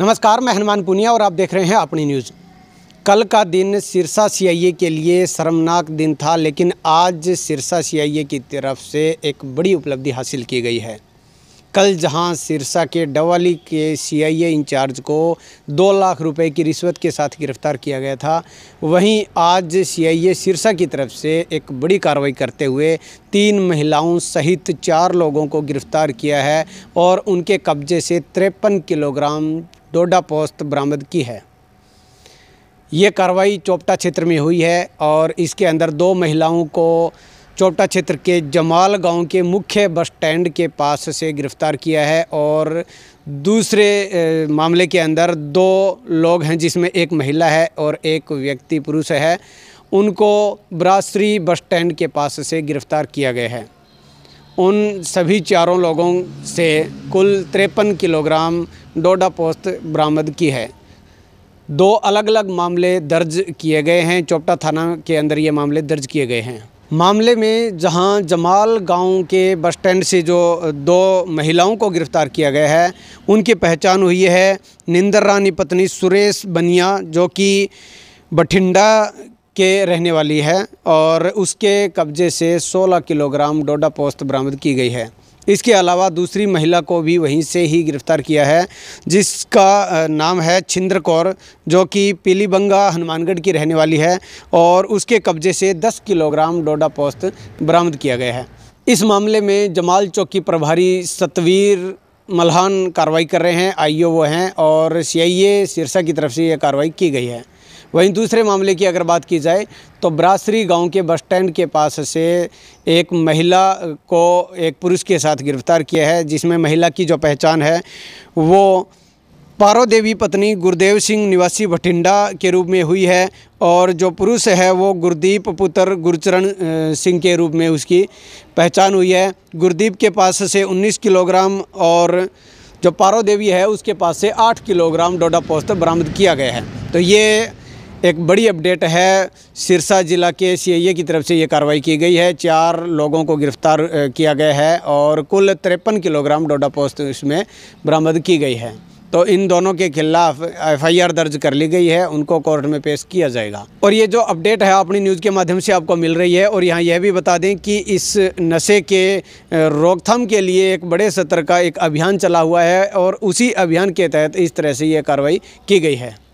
नमस्कार मैं हनुमान पुनिया और आप देख रहे हैं अपनी न्यूज़ कल का दिन सिरसा सीआईए के लिए शर्मनाक दिन था लेकिन आज सिरसा सीआईए की तरफ से एक बड़ी उपलब्धि हासिल की गई है कल जहां सिरसा के डवाली के सीआईए इंचार्ज को दो लाख रुपए की रिश्वत के साथ गिरफ्तार किया गया था वहीं आज सीआईए सिरसा की तरफ से एक बड़ी कार्रवाई करते हुए तीन महिलाओं सहित चार लोगों को गिरफ्तार किया है और उनके कब्जे से तिरपन किलोग्राम डोडा पोस्त बरामद की है ये कार्रवाई चोपटा क्षेत्र में हुई है और इसके अंदर दो महिलाओं को चोपटा क्षेत्र के जमाल गांव के मुख्य बस स्टैंड के पास से गिरफ्तार किया है और दूसरे मामले के अंदर दो लोग हैं जिसमें एक महिला है और एक व्यक्ति पुरुष है उनको ब्रासरी बस स्टैंड के पास से गिरफ्तार किया गया है उन सभी चारों लोगों से कुल तिरपन किलोग्राम डोडा पोस्त बरामद की है दो अलग अलग मामले दर्ज किए गए हैं चोपटा थाना के अंदर ये मामले दर्ज किए गए हैं मामले में जहां जमाल गांव के बस स्टैंड से जो दो महिलाओं को गिरफ्तार किया गया है उनकी पहचान हुई है निंदर रानी पत्नी सुरेश बनिया जो कि बठिंडा के रहने वाली है और उसके कब्जे से 16 किलोग्राम डोडा पोस्त बरामद की गई है इसके अलावा दूसरी महिला को भी वहीं से ही गिरफ्तार किया है जिसका नाम है छिंद्र कौर जो कि पीलीबंगा हनुमानगढ़ की रहने वाली है और उसके कब्जे से 10 किलोग्राम डोडा पोस्त बरामद किया गया है इस मामले में जमाल चौकी प्रभारी सतवीर मल्हान कार्रवाई कर रहे हैं आईओ वो हैं और सीआईए सिरसा की तरफ से ये कार्रवाई की गई है वहीं दूसरे मामले की अगर बात की जाए तो ब्रासरी गांव के बस स्टैंड के पास से एक महिला को एक पुरुष के साथ गिरफ्तार किया है जिसमें महिला की जो पहचान है वो पारो देवी पत्नी गुरुदेव सिंह निवासी भटिंडा के रूप में हुई है और जो पुरुष है वो गुरदीप पुत्र गुरचरण सिंह के रूप में उसकी पहचान हुई है गुरदीप के पास से 19 किलोग्राम और जो पारो देवी है उसके पास से 8 किलोग्राम डोडा पोस्त बरामद किया गया है तो ये एक बड़ी अपडेट है सिरसा ज़िला के सीआईए की तरफ से ये कार्रवाई की गई है चार लोगों को गिरफ्तार किया गया है और कुल तिरपन किलोग्राम डोडा पोस्त इसमें बरामद की गई है तो इन दोनों के खिलाफ एफआईआर दर्ज कर ली गई है उनको कोर्ट में पेश किया जाएगा और ये जो अपडेट है अपनी न्यूज़ के माध्यम से आपको मिल रही है और यहाँ यह भी बता दें कि इस नशे के रोकथाम के लिए एक बड़े सत्र का एक अभियान चला हुआ है और उसी अभियान के तहत इस तरह से ये कार्रवाई की गई है